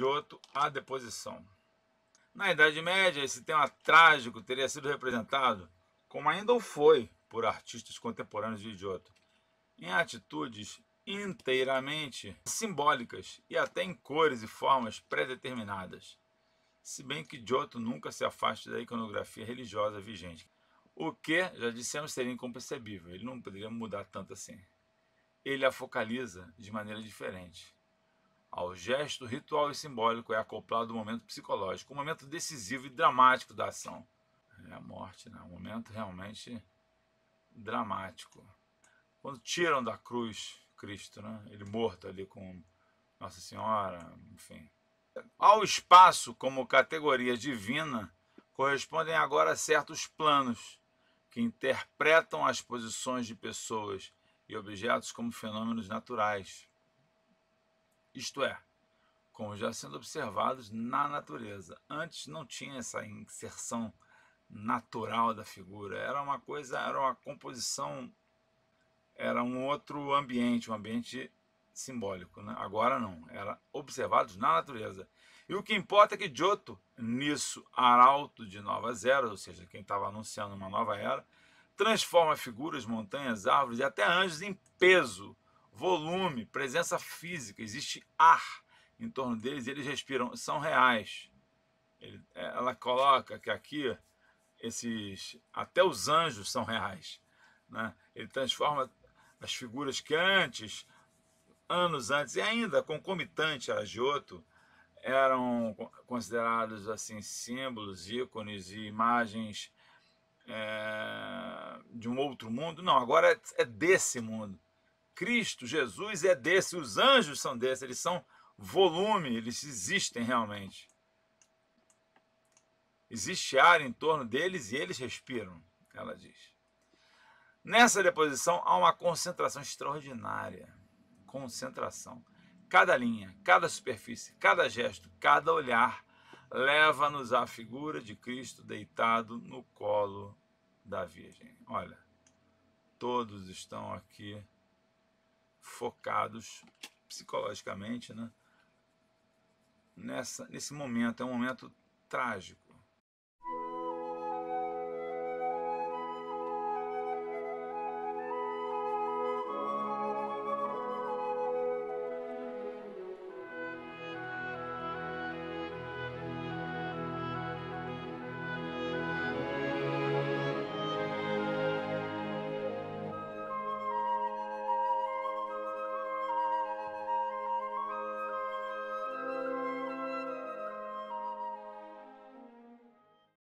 Giotto à deposição. Na Idade Média, esse tema trágico teria sido representado, como ainda o foi por artistas contemporâneos de Giotto, em atitudes inteiramente simbólicas e até em cores e formas pré-determinadas, se bem que Giotto nunca se afaste da iconografia religiosa vigente, o que, já dissemos, seria inconcebível, ele não poderia mudar tanto assim. Ele a focaliza de maneira diferente ao gesto ritual e simbólico é acoplado o momento psicológico, o momento decisivo e dramático da ação. É a morte, né? um momento realmente dramático. Quando tiram da cruz Cristo, né? ele morto ali com Nossa Senhora, enfim. Ao espaço como categoria divina correspondem agora certos planos que interpretam as posições de pessoas e objetos como fenômenos naturais isto é, como já sendo observados na natureza. Antes não tinha essa inserção natural da figura, era uma coisa, era uma composição, era um outro ambiente, um ambiente simbólico. Né? Agora não, era observados na natureza. E o que importa é que Giotto, nisso arauto de novas eras, ou seja, quem estava anunciando uma nova era, transforma figuras, montanhas, árvores e até anjos em peso volume, presença física, existe ar em torno deles, eles respiram, são reais. Ele, é, ela coloca que aqui esses até os anjos são reais, né? Ele transforma as figuras que antes, anos antes e ainda concomitante a Giotto, eram considerados assim símbolos, ícones e imagens é, de um outro mundo. Não, agora é, é desse mundo. Cristo Jesus é desse, os anjos são desse, eles são volume, eles existem realmente. Existe ar em torno deles e eles respiram, ela diz. Nessa deposição há uma concentração extraordinária. Concentração. Cada linha, cada superfície, cada gesto, cada olhar leva-nos à figura de Cristo deitado no colo da Virgem. Olha, todos estão aqui focados psicologicamente né? Nessa, nesse momento. É um momento trágico.